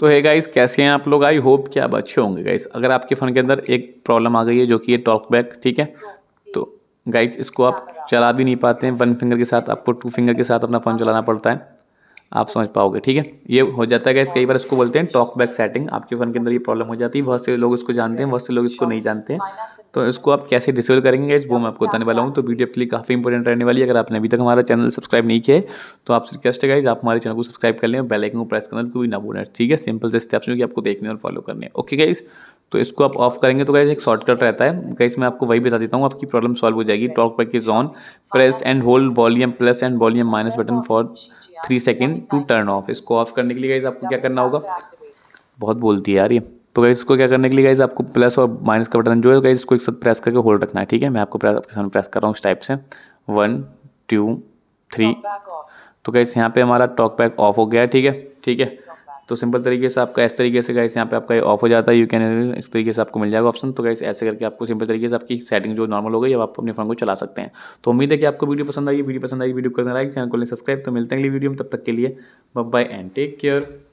तो है गाइस कैसे हैं आप लोग आई होप कि आप अच्छे होंगे गाइस अगर आपके फ़ोन के अंदर एक प्रॉब्लम आ गई है जो कि ये टॉक बैक ठीक है तो गाइस इसको आप हाँ, चला भी नहीं पाते हैं वन फिंगर के साथ आपको टू फिंगर के साथ अपना फ़ोन हाँ, चलाना पड़ता है आप समझ पाओगे ठीक है ये हो जाता है इस कई बार इसको बोलते हैं टॉक बैक सेटिंग आपके फ़ोन के अंदर ये प्रॉब्लम हो जाती है बहुत से लोग इसको जानते हैं बहुत से लोग इसको नहीं जानते हैं तो इसको आप कैसे डिसेबल करेंगे इस वो मैं आपको बताने वाला हूँ तो वीडियो आपके लिए काफ़ी इंपॉर्टेंट रहने वाली है अगर आपने अभी तक हमारा चैनल सब्सक्राइब नहीं किया तो आपसे रिक्वेस्ट है आप हमारे चैनल को सब्सक्राइब कर लें बेलाइकन को प्रेस करना कोई ना बोलें ठीक है सिंपल से स्टेप्स में आपको देखने और फॉलो करने ओके गाइज तो इसको आप ऑफ करेंगे तो गैस एक शॉर्टकट रहता है गैस मैं आपको वही बता देता हूँ आपकी प्रॉब्लम सॉल्व हो जाएगी talk back is on press and hold volume plus and volume minus button for three second to turn off इसको ऑफ करने के लिए गैस आपको क्या करना होगा बहुत बोलती है यार ये तो गैस इसको क्या करने के लिए गैस आपको प्लस और माइनस का बटन जो है गैस इसको एक साथ प्रेस करके होल्ड रखना है ठीक है मैं आपको प्रेस आपके सामने प्रेस कर रहा हूँ इस टाइप से वन टू थ्री तो गैस यहाँ पे हमारा टॉक बैक ऑफ हो गया है ठीक है ठीक है तो सिंपल तरीके से आपका इस तरीके से गाइस यहाँ पे आपका ऑफ हो जाता है यू कैन इस तरीके से आपको मिल जाएगा ऑप्शन तो गाइस ऐसे करके आपको सिंपल तरीके से आपकी सेटिंग जो नॉर्मल हो गई अब आप अपने फोन को चला सकते हैं तो उम्मीद है कि आपको वीडियो पसंद आई वीडियो पसंद आई वीडियो करना लाइक चैनल को सब्सक्राइब तो मिलते हैं अगली वीडियो में तब तक के लिए बाय एंड टेक केयर